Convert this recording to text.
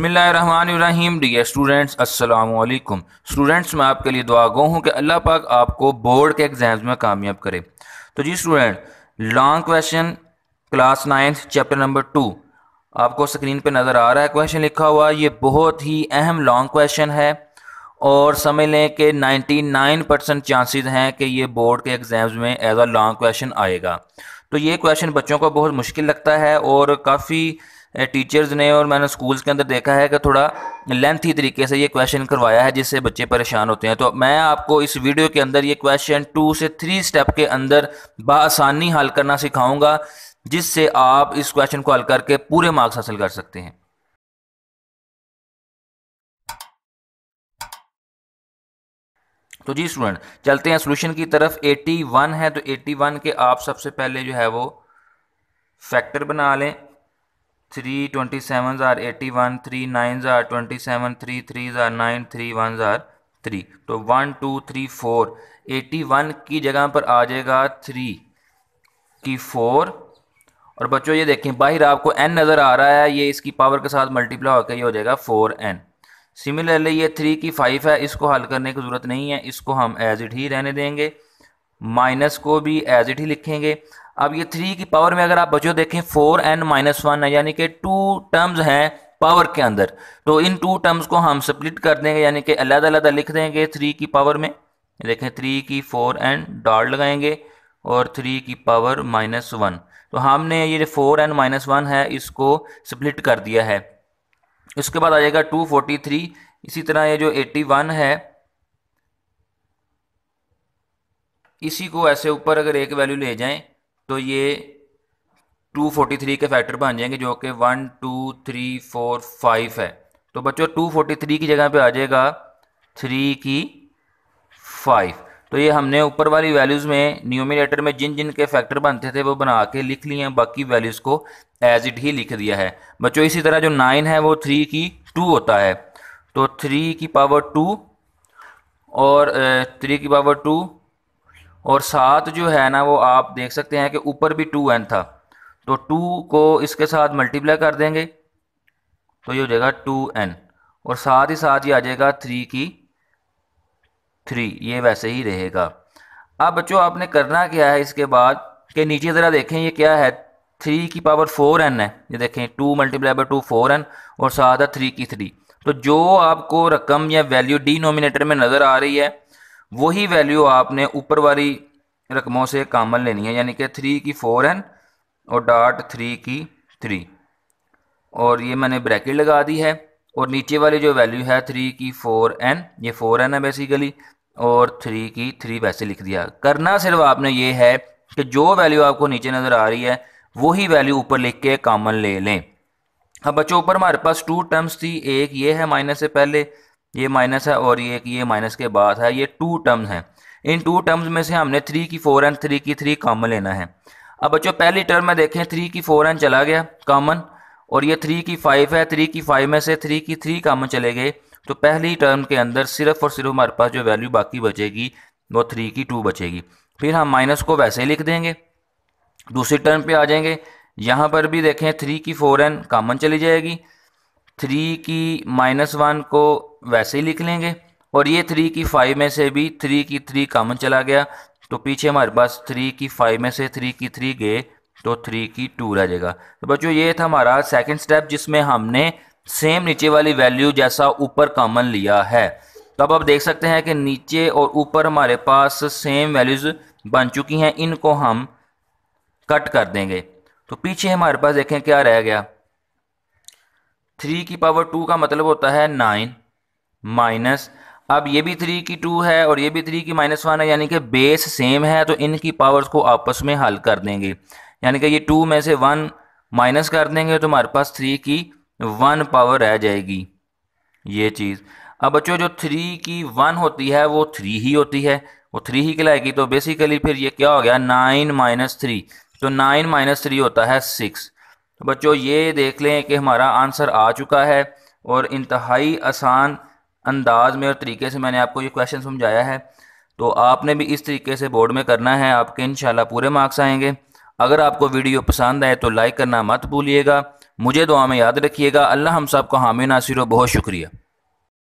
बसमीम dear students असलकुम students मैं आपके लिए दुआ गो हूँ कि अल्लाह पाक आपको बोर्ड के एग्ज़ाम्स में कामयाब करे तो जी student long question class ninth chapter number two आपको स्क्रीन पे नज़र आ रहा है क्वेश्चन लिखा हुआ ये बहुत ही अहम लॉन्ग क्वेश्चन है और समझ लें कि नाइन परसेंट चांसेस हैं कि ये बोर्ड के एग्ज़ाम्स में एज अ लॉन्ग क्वेश्चन आएगा तो ये क्वेश्चन बच्चों को बहुत मुश्किल लगता है और काफ़ी टीचर्स ने और मैंने स्कूल्स के अंदर देखा है कि थोड़ा लेंथी तरीके से ये क्वेश्चन करवाया है जिससे बच्चे परेशान होते हैं तो मैं आपको इस वीडियो के अंदर ये क्वेश्चन टू से थ्री स्टेप के अंदर बसानी हल करना सिखाऊंगा जिससे आप इस क्वेश्चन को हल करके पूरे मार्क्स हासिल कर सकते हैं तो जी स्टूडेंट चलते हैं सोल्यूशन की तरफ 81 है तो 81 के आप सबसे पहले जो है वो फैक्टर बना लें थ्री ट्वेंटी सेवन जार एटी वन थ्री नाइन जार ट्वेंटी सेवन थ्री थ्री जार नाइन थ्री वन जार थ्री तो one two three four eighty one की जगह पर आ जाएगा थ्री की फोर और बच्चों ये देखें बाहर आपको एन नज़र आ रहा है ये इसकी पावर के साथ मल्टीप्लाई होकर ये हो जाएगा फोर एन सिमिलरली ये थ्री की फाइव है इसको हल करने की ज़रूरत नहीं है इसको हम एज इट ही रहने देंगे माइनस को भी एज इट ही लिखेंगे अब ये थ्री की पावर में अगर आप बचो देखें फोर एन माइनस वन है यानी कि टू टर्म्स हैं पावर के अंदर तो इन टू टर्म्स को हम स्प्लिट कर देंगे यानी कि अलग अलग लिख देंगे थ्री की पावर में देखें थ्री की फोर एन डॉट लगाएंगे और थ्री की पावर माइनस वन तो हमने ये जो फोर एन माइनस वन है इसको स्प्लिट कर दिया है उसके बाद आ जाएगा टू फोर्टी थ्री इसी तरह ये जो एट्टी वन है इसी को ऐसे ऊपर अगर एक वैल्यू ले जाएं तो ये 243 के फैक्टर बन जाएंगे जो कि one two three four five है तो बच्चों 243 की जगह पे आ जाएगा थ्री की फाइव तो ये हमने ऊपर वाली वैल्यूज़ में न्यूमिनेटर में जिन जिन के फैक्टर बनते थे वो बना के लिख लिए हैं बाकी वैल्यूज़ को एज इट ही लिख दिया है बच्चों इसी तरह जो नाइन है वो थ्री की टू होता है तो थ्री की पावर टू और थ्री की पावर टू और सात जो है ना वो आप देख सकते हैं कि ऊपर भी टू एन था तो टू को इसके साथ मल्टीप्लाई कर देंगे तो ये हो जाएगा टू एन और साथ ही साथ ये आ जाएगा थ्री की थ्री ये वैसे ही रहेगा अब बच्चों आपने करना क्या है इसके बाद कि नीचे ज़रा देखें ये क्या है थ्री की पावर फोर एन है ये देखें two multiply by two four n और साथ है थ्री की थ्री तो जो आपको रकम या वैल्यू डी नोमिनेटर में नज़र आ रही है वही वैल्यू आपने ऊपर वाली रकमों से कामन लेनी है यानी कि थ्री की फोर एन और डॉट थ्री की थ्री और ये मैंने ब्रैकेट लगा दी है और नीचे वाली जो वैल्यू है थ्री की फोर एन ये फोर एन है बेसिकली और थ्री की थ्री वैसे लिख दिया करना सिर्फ आपने ये है कि जो वैल्यू आपको नीचे नज़र आ रही है वही वैल्यू ऊपर लिख के कामन ले लें अब बच्चों ऊपर हमारे पास टू टर्म्स थी एक ये है माइनस से पहले ये माइनस है और ये ये माइनस के बाद है ये टू टर्म्स हैं इन टू टर्म्स में से हमने थ्री की फोर एन थ्री की थ्री कॉमन लेना है अब बच्चों पहली टर्म में देखें थ्री की फोर एन चला गया कॉमन और ये थ्री की फाइव है थ्री की फाइव में से थ्री की थ्री कॉमन चले गए तो पहली टर्म के अंदर सिर्फ और सिर्फ हमारे पास जो वैल्यू बाकी बचेगी वो थ्री की टू बचेगी फिर हम माइनस को वैसे ही लिख देंगे दूसरी टर्म पे आ जाएंगे यहाँ पर भी देखें थ्री की फोर एन कामन चली जाएगी थ्री की माइनस वन को वैसे ही लिख लेंगे और ये थ्री की फाइव में से भी थ्री की थ्री कॉमन चला गया तो पीछे हमारे पास थ्री की फाइव में से थ्री की थ्री गए तो थ्री की टू रह जाएगा तो बच्चों ये था हमारा सेकंड स्टेप जिसमें हमने सेम नीचे वाली वैल्यू जैसा ऊपर कॉमन लिया है तो अब आप देख सकते हैं कि नीचे और ऊपर हमारे पास सेम वैल्यूज़ बन चुकी हैं इनको हम कट कर देंगे तो पीछे हमारे पास देखें क्या रह गया थ्री की पावर टू का मतलब होता है नाइन माइनस अब ये भी थ्री की टू है और ये भी थ्री की माइनस वन है यानी कि बेस सेम है तो इनकी पावर्स को आपस में हल कर देंगे यानी कि ये टू में से वन माइनस कर देंगे तो हमारे पास थ्री की वन पावर रह जाएगी ये चीज़ अब बच्चों जो थ्री की वन होती है वो थ्री ही होती है वो थ्री ही कहलाएगी तो बेसिकली फिर ये क्या हो गया नाइन माइनस थ्री तो नाइन माइनस थ्री होता है सिक्स बच्चों ये देख लें कि हमारा आंसर आ चुका है और इंतहाई आसान अंदाज में और तरीके से मैंने आपको ये क्वेश्चन समझाया है तो आपने भी इस तरीके से बोर्ड में करना है आपके इन पूरे मार्क्स आएंगे अगर आपको वीडियो पसंद आए तो लाइक करना मत भूलिएगा मुझे दुआ में याद रखिएगा अल्लाह हम सबको हामी नासिर बहुत शुक्रिया